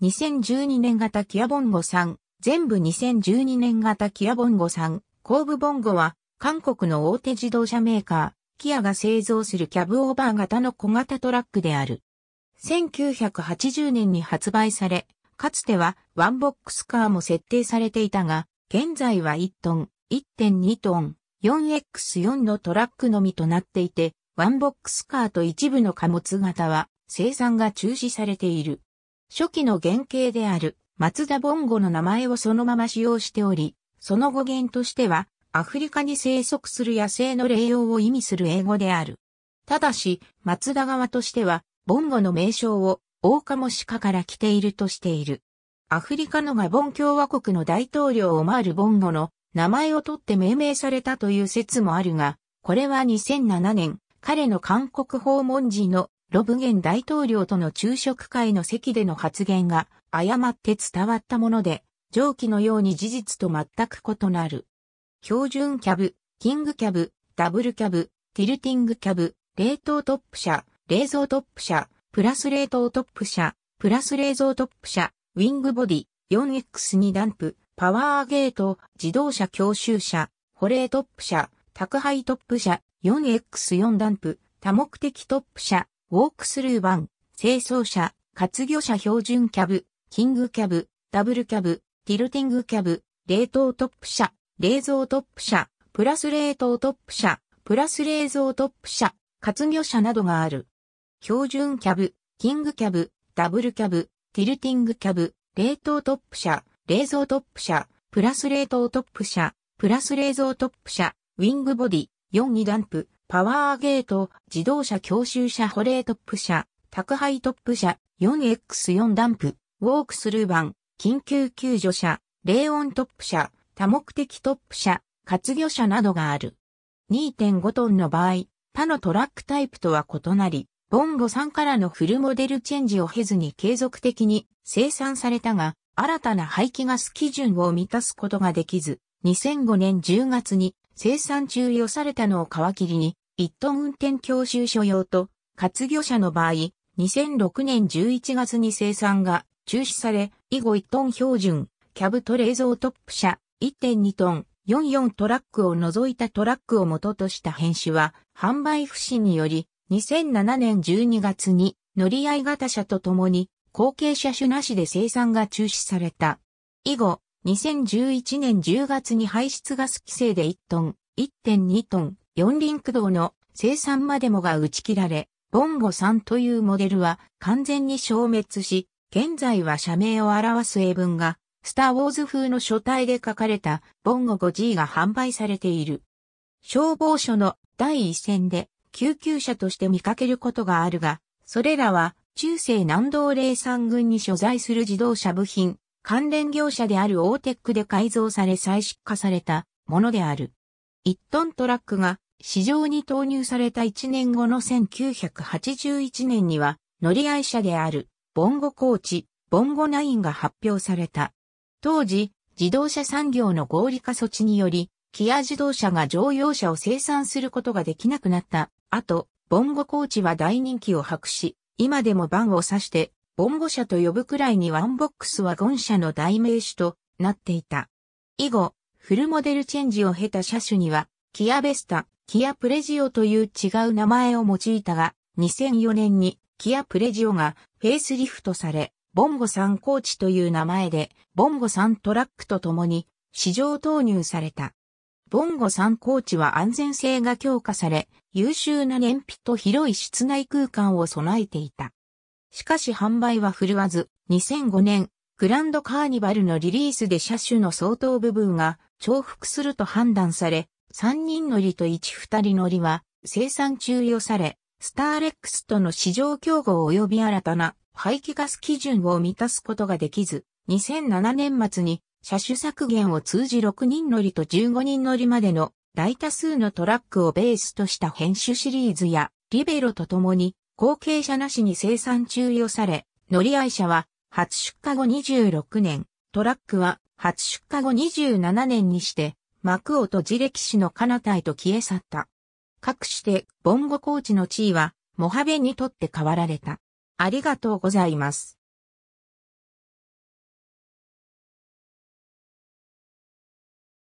2012年型キアボンゴ3、全部2012年型キアボンゴ3、後部ボンゴは、韓国の大手自動車メーカー、キアが製造するキャブオーバー型の小型トラックである。1980年に発売され、かつてはワンボックスカーも設定されていたが、現在は1トン、1.2トン、4X4 のトラックのみとなっていて、ワンボックスカーと一部の貨物型は生産が中止されている。初期の原型である松田ボンゴの名前をそのまま使用しており、その語源としては、アフリカに生息する野生の霊用を意味する英語である。ただし、松田側としては、ボンゴの名称を、大鴨鹿から来ているとしている。アフリカのガボン共和国の大統領オマール・ボンゴの名前を取って命名されたという説もあるが、これは2007年、彼の韓国訪問時のロブゲン大統領との昼食会の席での発言が誤って伝わったもので、上記のように事実と全く異なる。標準キャブ、キングキャブ、ダブルキャブ、ティルティングキャブ、冷凍トップ車、冷蔵トップ車、プラス冷凍トップ車、プラス冷蔵トップ車、ウィングボディ、4X2 ダンプ、パワーゲート、自動車教習車、保冷トップ車、宅配トップ車、4X4 ダンプ、多目的トップ車、ウォークスルー版、清掃車、活魚車標準キャブ、キングキャブ、ダブルキャブ、ティルティングキャブ、冷凍トップ車、冷蔵トップ車、プラス冷凍トップ車、プラス冷蔵トップ車、活魚車などがある。標準キャブ、キングキャブ、ダブルキャブ、ティルティングキャブ、冷凍トップ車、冷蔵トップ車、プラス冷凍トップ車、プラス冷蔵トップ車、ウィングボディ、4位ダンプ、パワーゲート、自動車教習車保冷トップ車、宅配トップ車、4X4 ダンプ、ウォークスルー版、緊急救助車、冷温トップ車、多目的トップ車、活魚車などがある。2.5トンの場合、他のトラックタイプとは異なり、ボンゴ3からのフルモデルチェンジを経ずに継続的に生産されたが、新たな排気ガス基準を満たすことができず、2005年10月に生産中与されたのを皮切りに、一トン運転教習所用と、活魚車の場合、2006年11月に生産が中止され、以後1トン標準、キャブと冷蔵トップ車、1.2トン、44トラックを除いたトラックを元とした編集は、販売不振により、2007年12月に乗り合い型車と共に後継車種なしで生産が中止された。以後、2011年10月に排出ガス規制で1トン、1.2トン、四輪駆動の生産までもが打ち切られ、ボンゴ3というモデルは完全に消滅し、現在は社名を表す英文が、スター・ウォーズ風の書体で書かれたボンゴ 5G が販売されている。消防署の第一線で救急車として見かけることがあるが、それらは中世南道霊山群に所在する自動車部品、関連業者であるオーテックで改造され再出荷されたものである。1トントラックが市場に投入された1年後の1981年には乗り合い車であるボンゴコーチ、ボンゴナインが発表された。当時、自動車産業の合理化措置により、キア自動車が乗用車を生産することができなくなった。あと、ボンゴコーチは大人気を博し、今でも番を指してボンゴ車と呼ぶくらいにワンボックスワゴン車の代名詞となっていた。以後、フルモデルチェンジを経た車種には、キアベスタ、キアプレジオという違う名前を用いたが、2004年にキアプレジオがフェイスリフトされ、ボンゴ3コーチという名前で、ボンゴ3トラックと共に市場投入された。ボンゴ3コーチは安全性が強化され、優秀な燃費と広い室内空間を備えていた。しかし販売は振るわず、2005年、グランドカーニバルのリリースで車種の相当部分が重複すると判断され、3人乗りと1、2人乗りは生産中与され、スターレックスとの市場競合及び新たな排気ガス基準を満たすことができず、2007年末に車種削減を通じ6人乗りと15人乗りまでの大多数のトラックをベースとした編集シリーズやリベロと共に後継者なしに生産中をされ、乗り合い車は初出荷後26年、トラックは初出荷後27年にして、幕を閉じ歴史の彼方へと消え去った。かくして、ボンゴコーチの地位は、モハベにとって変わられた。ありがとうございます。